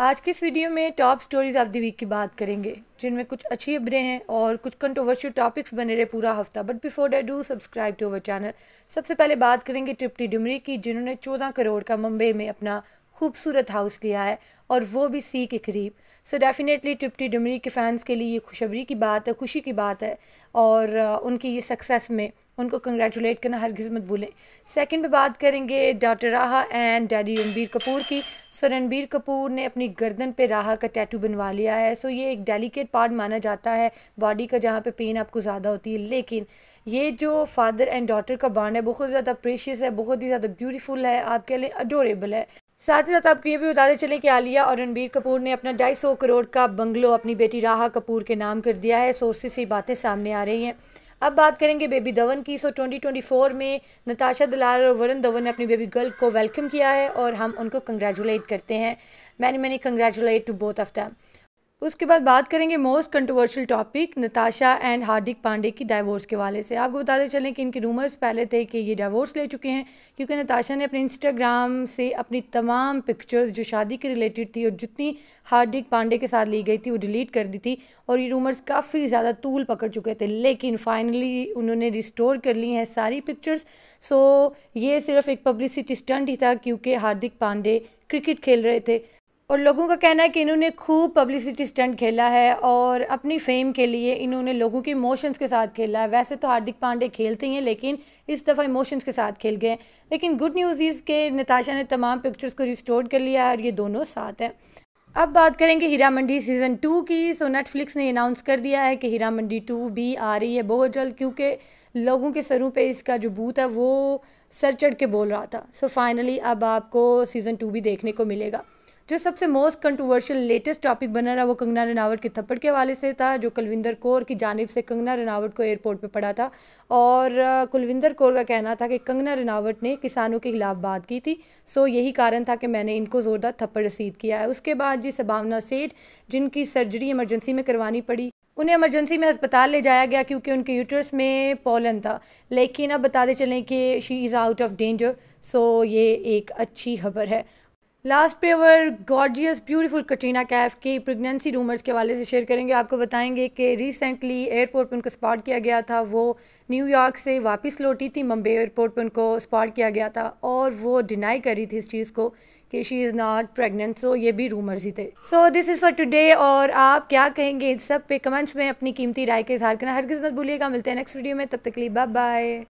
आज की इस वीडियो में top stories of the week की बात करेंगे जिनमें कुछ अच्छी खबरें हैं और कुछ कंट्रोवर्शियल टॉपिक्स बने रहे पूरा हफ्ता but before that do subscribe to our channel सबसे पहले बात करेंगे ट्रिप्टी डुमरी की जिन्होंने 14 करोड़ का मुंबई में अपना खूबसूरत हाउस लिया है और वो भी सी के करीब सो डेफ़िनेटली टिप्टी डुमरी के फैंस के लिए ये खुशबरी की बात है खुशी की बात है और uh, उनकी ये सक्सेस में उनको कंग्रेचुलेट करना हर मत भूलें सेकंड पे बात करेंगे डॉक्टर राहा एंड डैडी रणबीर कपूर की सो रणबीर कपूर ने अपनी गर्दन पे राहा का टैटू बनवा लिया है सो ये एक डेलिकेट पार्ट माना जाता है बॉडी का जहाँ पे पेन आपको ज़्यादा होती है लेकिन ये जो फादर एंड डॉटर का बॉन्ड है बहुत ज़्यादा प्रेशियस है बहुत ही ज़्यादा ब्यूटीफुल है आप कह लें अडोरेबल है साथ ही साथ आपको ये भी बताते चले कि आलिया और रणबीर कपूर ने अपना ढाई सौ करोड़ का बंगलो अपनी बेटी राहा कपूर के नाम कर दिया है सोर्सेस से बातें सामने आ रही हैं अब बात करेंगे बेबी धवन की सो 2024 में नताशा दलाल और वरुण धवन ने अपनी बेबी गर्ल को वेलकम किया है और हम उनको कंग्रेचुलेट करते हैं many many congratulate to both of them उसके बाद बात करेंगे most controversial topic Natasha and Hardik Pandya की डाइवोर्स के वाले से आपको बताते चलें कि इनके रूमर्स पहले थे कि ये डाइवोर्स ले चुके हैं क्योंकि नताशा ने अपने इंस्टाग्राम से अपनी तमाम पिक्चर्स जो शादी के रिलेटेड थी और जितनी हार्दिक पांडे के साथ ली गई थी वो डिलीट कर दी थी और ये रूमर्स काफ़ी ज़्यादा तूल पकड़ चुके थे लेकिन फाइनली उन्होंने रिस्टोर कर ली हैं सारी पिक्चर्स सो ये सिर्फ एक पब्लिसिटी स्टंट ही था क्योंकि हार्दिक पांडे क्रिकेट खेल रहे थे और लोगों का कहना है कि इन्होंने खूब पब्लिसिटी स्टंट खेला है और अपनी फेम के लिए इन्होंने लोगों के इमोशंस के साथ खेला है वैसे तो हार्दिक पांडे खेलते ही हैं लेकिन इस दफ़ा इमोशंस के साथ खेल गए लेकिन गुड न्यूज़ इज़ के नताशा ने तमाम पिक्चर्स को रिस्टोर कर लिया है और ये दोनों साथ हैं अब बात करेंगे हीरा मंडी सीज़न टू की सो नेटफ्लिक्स ने अनाउंस कर दिया है कि हीरा मंडी टू भी आ रही है बहुत जल्द क्योंकि लोगों के सरों पे इसका जो बूथ है वो सर चढ़ के बोल रहा था सो so फाइनली अब आपको सीज़न टू भी देखने को मिलेगा जो सबसे मोस्ट कंट्रोवर्शियल लेटेस्ट टॉपिक बना रहा वो कंगना रनावट के थप्पड़ के हवाले से था जो कुलविंदर कौर की जानब से कंगना रनावट को एयरपोर्ट पर पड़ा था और कुलविंदर कौर का कहना था कि कंगना रनावट ने किसानों के खिलाफ बात की थी सो यही कारण था कि मैंने इनको ज़ोरदार थप्पड़ रसीद किया है उसके बाद जी सबावना सेठ जिनकी सर्जरी इमरजेंसी में करवानी पड़ी उन्हें इमरजेंसी में अस्पताल ले जाया गया क्योंकि उनके यूटरस में पोलन था लेकिन अब बताते चलें कि she is out of danger so ये एक अच्छी खबर है लास्ट पे our gorgeous beautiful Katrina Kaif की प्रेगनेंसी रूमर्स के हवाले से शेयर करेंगे आपको बताएंगे कि रिसेंटली एयरपोर्ट पर उनको स्पॉट किया गया था वो न्यूयॉर्क से वापस लौटी थी मुंबई एयरपोर्ट पर उनको स्पॉट किया गया था और वो डिनाई कर रही थी इस चीज़ को कि she is not pregnant so ये भी रूमर्स ही थे so this is for today और आप क्या कहेंगे इन सब पे कमेंट्स में अपनी कीमती राय के इजहार करना हर किस्मत भूलिएगा मिलते हैं नेक्स्ट वीडियो में तब तक लिए बाय बाय